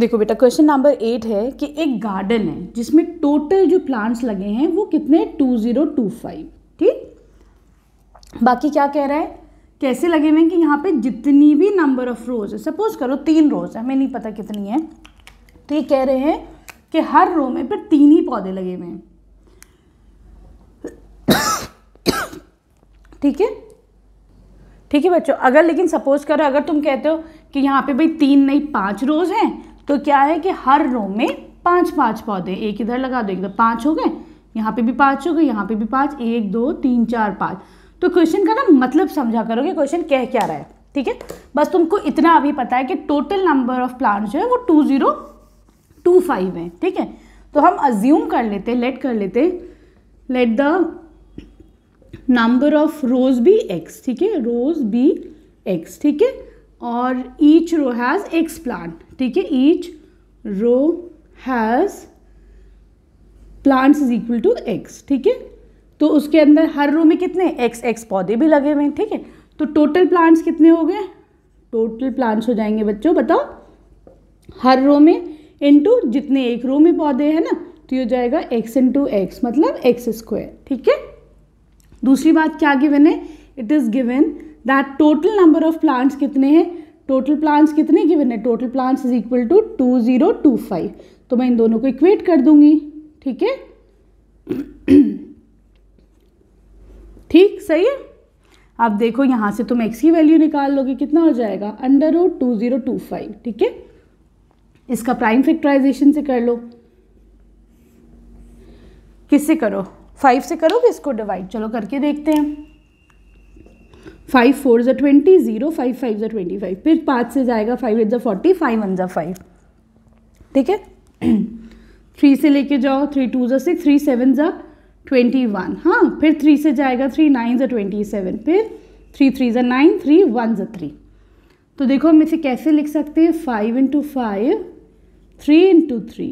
देखो बेटा question number eight है कि एक गार्डन है जिसमें टोटल जो प्लांट्स लगे हैं वो कितने टू ज़ीरो टू फाइव ठीक बाकी क्या कह रहा है कैसे लगे हुए हैं कि यहाँ पे जितनी भी नंबर ऑफ रोज है सपोज करो तीन रोज है हमें नहीं पता कितनी है तो ये कह रहे हैं कि हर रो में पर तीन ही पौधे लगे हुए हैं ठीक है ठीक है बच्चों अगर लेकिन सपोज करो अगर तुम कहते हो कि यहाँ पे भाई तीन नहीं पांच रोज़ हैं तो क्या है कि हर रो में पांच पांच पौधे एक इधर लगा दो एक इधर हो गए यहाँ पे भी पांच हो गए यहाँ पे भी पांच एक दो तीन चार पांच तो क्वेश्चन का ना मतलब समझा करोगे क्वेश्चन कह क्या रहा है ठीक है बस तुमको इतना अभी पता है कि टोटल नंबर ऑफ प्लांट जो है वो टू ज़ीरो टू फाइव है ठीक है तो हम अज्यूम कर लेते लेट कर लेते let the number of rows B X ठीक है रोज बी एक्स ठीक है और each row has X plant ठीक है each row has plants is equal to X ठीक है तो उसके अंदर हर रो में कितने एक्स एक्स पौधे भी लगे हुए हैं ठीक है तो टोटल प्लांट्स कितने हो गए टोटल प्लांट्स हो जाएंगे बच्चों बताओ हर रो में इंटू जितने एक रो में पौधे हैं ना तो ये हो जाएगा एक्स इंटू एक्स मतलब एक्स स्क्वायर ठीक है दूसरी बात क्या गिवन है it is given that total number of plants कितने हैं टोटल प्लांट्स कितने गिवन है total plants is equal to two zero two five तो मैं इन दोनों को इक्वेट कर दूंगी ठीक है ठीक सही है आप देखो यहाँ से तुम एक्स की वैल्यू निकाल लोगे कितना हो जाएगा under root two zero two five ठीक है इसका प्राइम फैक्टराइजेशन से कर लो किससे करो फाइव से करोगे इसको डिवाइड चलो करके देखते हैं फाइव फोर ज़ा ट्वेंटी ज़ीरो फाइव फाइव ज़ा ट्वेंटी फाइव फिर पाँच से जाएगा फाइव एट ज़ा फोर्टी फाइव वन ज़ा फाइव ठीक है थ्री से लेके जाओ थ्री टू ज़ा सिक्स थ्री सेवन ज़ा ट्वेंटी वन हाँ फिर थ्री से जाएगा थ्री नाइन ज़ा ट्वेंटी सेवन फिर थ्री थ्री ज़ा नाइन थ्री वन ज़ा थ्री तो देखो हम इसे कैसे लिख सकते हैं five into five three into three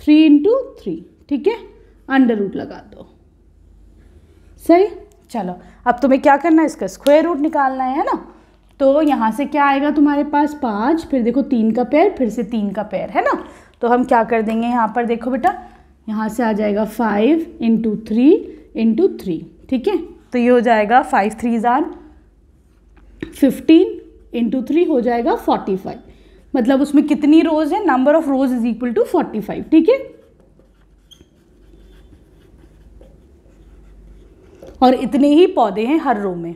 three into three ठीक है अंडर रूट लगा दो सही चलो अब तुम्हें क्या करना है इसका स्क्वायर रूट निकालना है ना तो यहाँ से क्या आएगा तुम्हारे पास पाँच फिर देखो तीन का पैर फिर से तीन का पैर है ना तो हम क्या कर देंगे यहाँ पर देखो बेटा यहाँ से आ जाएगा five into three into three ठीक है तो ये हो जाएगा फाइव थ्री जान फिफ्टीन इंटू थ्री हो जाएगा फोर्टी फाइव मतलब उसमें कितनी रोज़ है number of rows is equal to forty five ठीक है और इतने ही पौधे हैं हर रो में